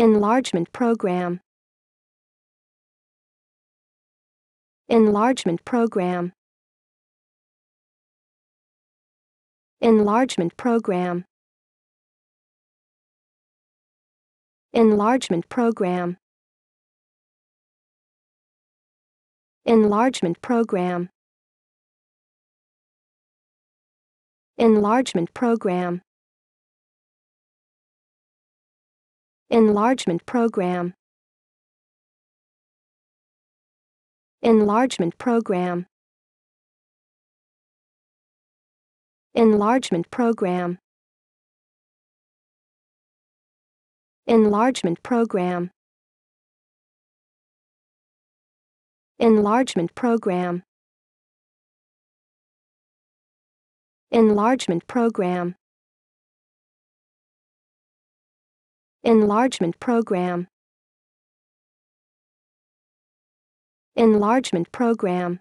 Enlargement Program Enlargement Program Enlargement Program Enlargement Program Enlargement Program Enlargement Program Enlargement Program Enlargement Program Enlargement Program Enlargement Program Enlargement Program Enlargement Program Enlargement Program Enlargement Program